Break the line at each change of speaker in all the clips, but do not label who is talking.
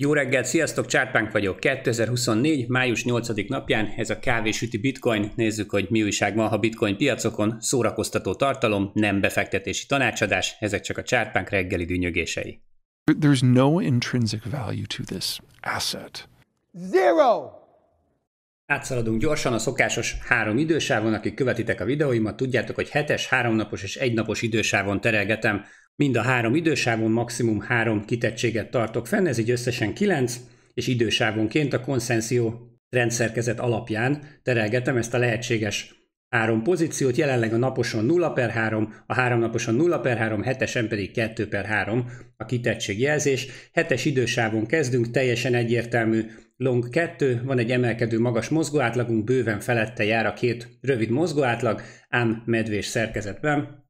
Jó reggelt, sziasztok, Csárpánk vagyok. 2024. május 8. napján ez a kávésüti bitcoin. Nézzük, hogy mi újság van a bitcoin piacokon. Szórakoztató tartalom, nem befektetési tanácsadás, ezek csak a Csárpánk reggeli dűnyögései. There's no intrinsic value to this asset. Zero! Átszaladunk gyorsan a szokásos három idősávon, akik követitek a videóimat, tudjátok, hogy hetes, háromnapos és egynapos idősávon terelgetem Mind a három időságon maximum három kitettséget tartok fenn, ez így összesen kilenc, és időságonként a konszenzió rendszerkezet alapján terelgetem ezt a lehetséges három pozíciót, jelenleg a naposon 0 per 3, a három naposon 0 per 3, hetesen pedig 2 per 3 a kitettség jelzés. Hetes idősávon kezdünk, teljesen egyértelmű long 2, van egy emelkedő magas mozgóátlagunk, bőven felette jár a két rövid mozgóátlag, ám medvés szerkezetben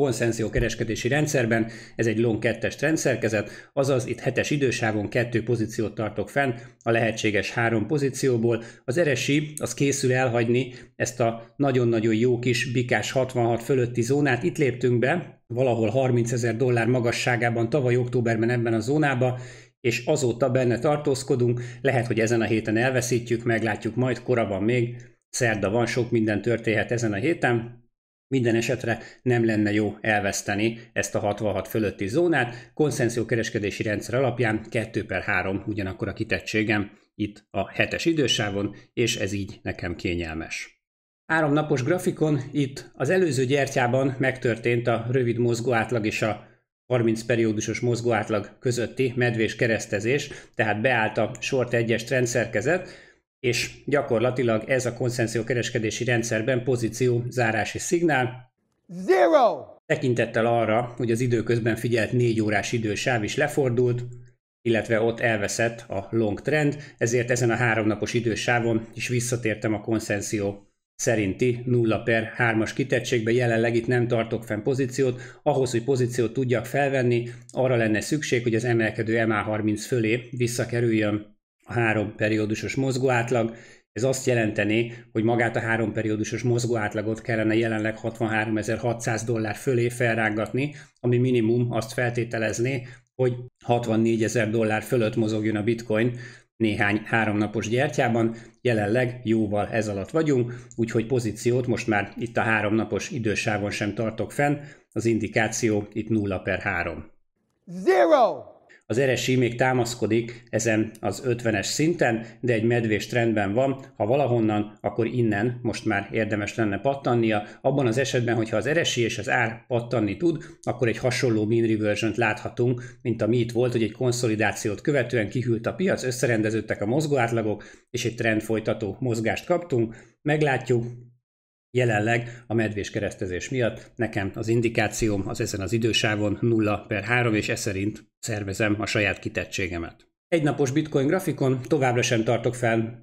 konszenzió kereskedési rendszerben ez egy long 2-es trendszerkezet, azaz itt hetes es idősávon kettő pozíciót tartok fenn a lehetséges három pozícióból. Az RSI az készül elhagyni ezt a nagyon-nagyon jó kis bikás 66 fölötti zónát. Itt léptünk be, valahol 30 ezer dollár magasságában tavaly októberben ebben a zónába, és azóta benne tartózkodunk, lehet, hogy ezen a héten elveszítjük, meglátjuk majd, korabban még, szerda van, sok minden történhet ezen a héten, minden esetre nem lenne jó elveszteni ezt a 66 fölötti zónát. Konszenzió kereskedési rendszer alapján 2 per 3 ugyanakkor a kitettségem itt a hetes idősávon, és ez így nekem kényelmes. napos grafikon itt az előző gyertyában megtörtént a rövid mozgó átlag és a 30 periódusos átlag közötti medvés keresztezés, tehát beállt a short 1-es trendszerkezet, és gyakorlatilag ez a kereskedési rendszerben pozíció zárási szignál. Zero! Tekintettel arra, hogy az időközben figyelt négy órás idősáv is lefordult, illetve ott elveszett a long trend, ezért ezen a háromnapos idősávon is visszatértem a konszenzió szerinti 0 per 3-as kitettségbe jelenleg itt nem tartok fenn pozíciót, ahhoz, hogy pozíciót tudjak felvenni, arra lenne szükség, hogy az emelkedő MA30 fölé visszakerüljön a három periódusos mozgóátlag. Ez azt jelenteni, hogy magát a három periódusos mozgóátlagot kellene jelenleg 63.600 dollár fölé felrángatni, ami minimum azt feltételezné, hogy 64.000 dollár fölött mozogjon a bitcoin, néhány háromnapos gyertyában, jelenleg jóval ez alatt vagyunk, úgyhogy pozíciót most már itt a háromnapos idősávon sem tartok fenn, az indikáció itt 0 per 3. Zero! Az RSI még támaszkodik ezen az 50-es szinten, de egy medvés trendben van, ha valahonnan, akkor innen most már érdemes lenne pattannia. Abban az esetben, hogyha az RSI és az ár pattanni tud, akkor egy hasonló mean reversion láthatunk, mint ami itt volt, hogy egy konszolidációt követően kihűlt a piac, összerendeződtek a mozgóátlagok, és egy trend folytató mozgást kaptunk. Meglátjuk, Jelenleg a medvés keresztezés miatt nekem az indikációm az ezen az idősávon 0 per 3, és ez szerint szervezem a saját kitettségemet. Egy napos bitcoin grafikon továbbra sem tartok fel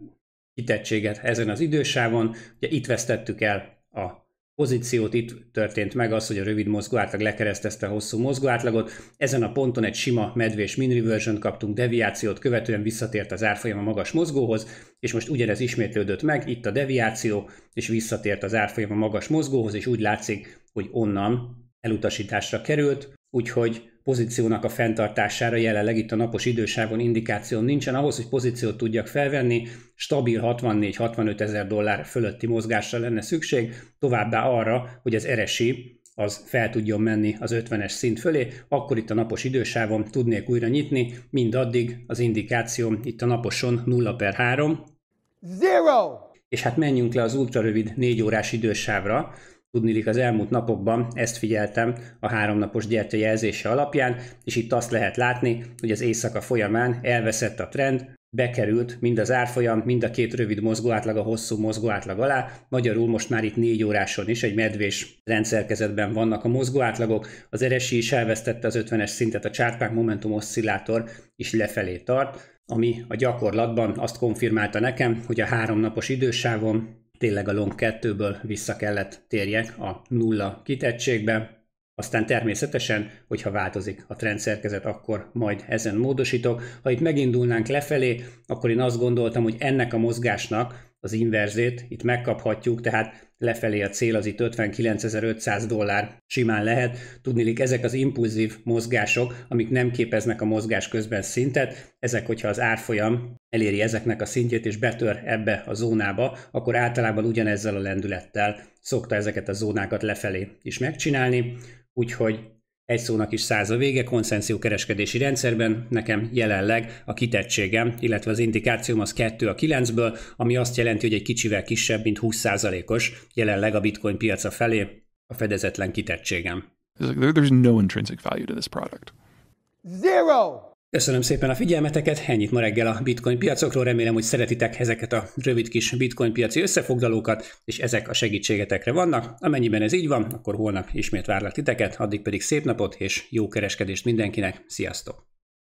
kitettséget ezen az idősávon, ugye itt vesztettük el a pozíciót itt történt meg az, hogy a rövid átlag lekeresztezte a hosszú átlagot. Ezen a ponton egy sima medvés min reversion kaptunk, deviációt követően visszatért az árfolyam a magas mozgóhoz, és most ugyanez ismétlődött meg, itt a deviáció, és visszatért az árfolyam a magas mozgóhoz, és úgy látszik, hogy onnan elutasításra került, úgyhogy pozíciónak a fenntartására jelenleg itt a napos idősávon indikáció nincsen. Ahhoz, hogy pozíciót tudjak felvenni, stabil 64-65 ezer dollár fölötti mozgásra lenne szükség, továbbá arra, hogy az eresi az fel tudjon menni az 50-es szint fölé, akkor itt a napos idősávon tudnék újra nyitni, mind addig az indikációm itt a naposon 0 per 3. Zero! És hát menjünk le az ultrarövid 4 órás idősávra, Tudnilik az elmúlt napokban ezt figyeltem a háromnapos gyertya jelzése alapján, és itt azt lehet látni, hogy az éjszaka folyamán elveszett a trend, bekerült mind az árfolyam, mind a két rövid mozgóátlag a hosszú mozgóátlag alá. Magyarul most már itt négy óráson is egy medvés rendszerkezetben vannak a mozgóátlagok. Az RSI is elvesztette az 50-es szintet, a csárpák momentum oszcillátor is lefelé tart, ami a gyakorlatban azt konfirmálta nekem, hogy a háromnapos idősávon tényleg a long 2-ből vissza kellett térjek a nulla kitettségbe, aztán természetesen, hogyha változik a trendszerkezet, akkor majd ezen módosítok. Ha itt megindulnánk lefelé, akkor én azt gondoltam, hogy ennek a mozgásnak az inverzét, itt megkaphatjuk, tehát lefelé a cél az itt 59.500 dollár simán lehet. Tudnilik, ezek az impulzív mozgások, amik nem képeznek a mozgás közben szintet, ezek, hogyha az árfolyam eléri ezeknek a szintjét és betör ebbe a zónába, akkor általában ugyanezzel a lendülettel szokta ezeket a zónákat lefelé is megcsinálni, úgyhogy egy szónak is száz a vége, konszenzió kereskedési rendszerben nekem jelenleg a kitettségem, illetve az indikációm az 2 a 9-ből, ami azt jelenti, hogy egy kicsivel kisebb, mint 20%-os jelenleg a bitcoin piaca felé a fedezetlen kitettségem. There's no intrinsic value to this product. Zero! Köszönöm szépen a figyelmeteket, ennyit ma reggel a bitcoin piacokról, remélem, hogy szeretitek ezeket a rövid kis bitcoin piaci összefoglalókat, és ezek a segítségetekre vannak. Amennyiben ez így van, akkor holnap ismét várlak titeket, addig pedig szép napot és jó kereskedést mindenkinek, sziasztok!